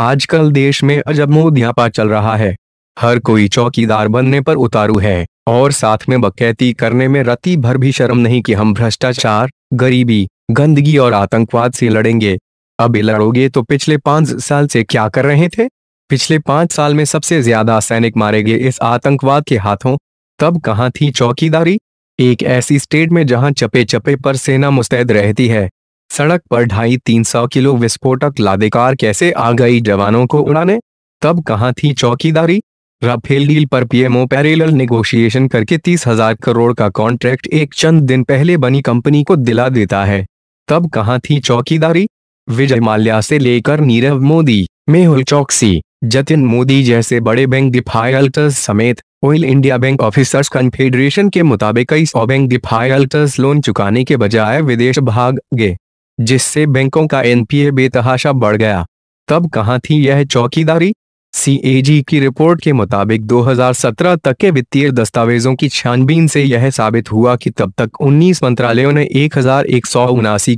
आजकल देश में अजब मोदियापा चल रहा है हर कोई चौकीदार बनने पर उतारू है और साथ में बकैती करने में रति भर भी शर्म नहीं कि हम भ्रष्टाचार गरीबी गंदगी और आतंकवाद से लड़ेंगे अब लड़ोगे तो पिछले पांच साल से क्या कर रहे थे पिछले पांच साल में सबसे ज्यादा सैनिक मारे गए इस आतंकवाद के हाथों तब कहाँ थी चौकीदारी एक ऐसी स्टेट में जहां चपे चपे पर सेना मुस्तैद रहती है सड़क पर ढाई तीन सौ किलो विस्फोटक लादेकार कैसे आ गई जवानों को उड़ाने तब कहाँ थी चौकीदारी राफेल डील पर पीएमओ पैरेलल नेगोशिएशन करके तीस हजार करोड़ का कॉन्ट्रैक्ट एक चंद दिन पहले बनी कंपनी को दिला देता है तब कहाँ थी चौकीदारी विजय माल्या से लेकर नीरव मोदी मेहुल चौकसी जतिन मोदी जैसे बड़े बैंक डिफायल्टर्स समेत oil India bank officers confederation के मुताबिक कई सौ बैंक डिफायल्टर्स लोन चुकाने के बजाय विदेश भाग गए जिससे बैंकों का एनपीए बेतहाशा बढ़ गया तब कहां थी यह चौकीदारी सीएजी की रिपोर्ट के मुताबिक 2017 तक के वित्तीय दस्तावेजों की छानबीन से यह साबित हुआ कि तब तक 19 मंत्रालयों ने एक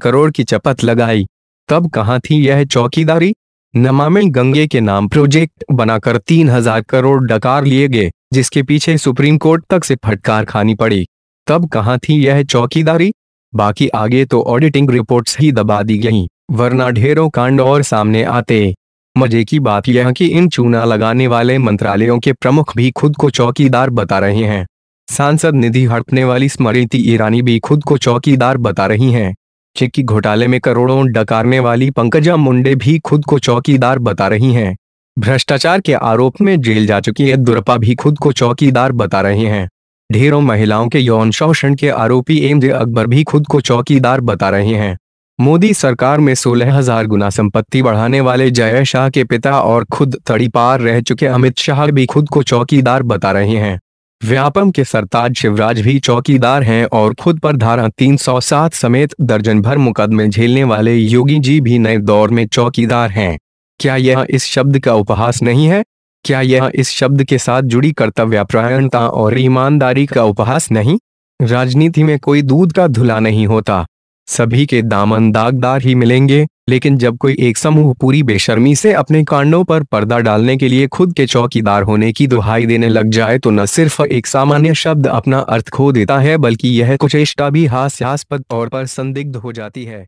करोड़ की चपत लगाई तब कहां थी यह चौकीदारी नमामि गंगे के नाम प्रोजेक्ट बनाकर 3000 करोड़ डकार लिए गए जिसके पीछे सुप्रीम कोर्ट तक से फटकार खानी पड़ी तब कहां थी यह चौकीदारी बाकी आगे तो ऑडिटिंग रिपोर्ट्स ही दबा दी गई वरना ढेरों कांड और सामने आते मजे की बात यह कि इन चूना लगाने वाले मंत्रालयों के प्रमुख भी खुद को चौकीदार बता रहे हैं सांसद निधि हड़पने वाली स्मृति ईरानी भी खुद को चौकीदार बता रही हैं चिक्की घोटाले में करोड़ों डकारने वाली पंकजा मुंडे भी खुद को चौकीदार बता रही हैं भ्रष्टाचार के आरोप में जेल जा चुकी है दुर्पा भी खुद को चौकीदार बता रहे हैं ढेरों महिलाओं के यौन शोषण के आरोपी एम जे अकबर भी खुद को चौकीदार बता रहे हैं मोदी सरकार में सोलह हजार गुना संपत्ति बढ़ाने वाले जय शाह के पिता और खुद तड़ी पार रह चुके अमित शाह भी खुद को चौकीदार बता रहे हैं व्यापम के सरताज शिवराज भी चौकीदार हैं और खुद पर धारा 307 समेत दर्जन भर मुकदमे झेलने वाले योगी जी भी नए दौर में चौकीदार हैं क्या यह इस शब्द का उपहास नहीं है क्या यह इस शब्द के साथ जुड़ी कर्तव्यप्रायणता और ईमानदारी का उपहास नहीं राजनीति में कोई दूध का धुला नहीं होता सभी के दामन दागदार ही मिलेंगे लेकिन जब कोई एक समूह पूरी बेशर्मी से अपने कांडों पर पर्दा डालने के लिए खुद के चौकीदार होने की दुहाई देने लग जाए तो न सिर्फ एक सामान्य शब्द अपना अर्थ खो देता है बल्कि यह कुचेष्टा भी हास्यास्पद तौर पर संदिग्ध हो जाती है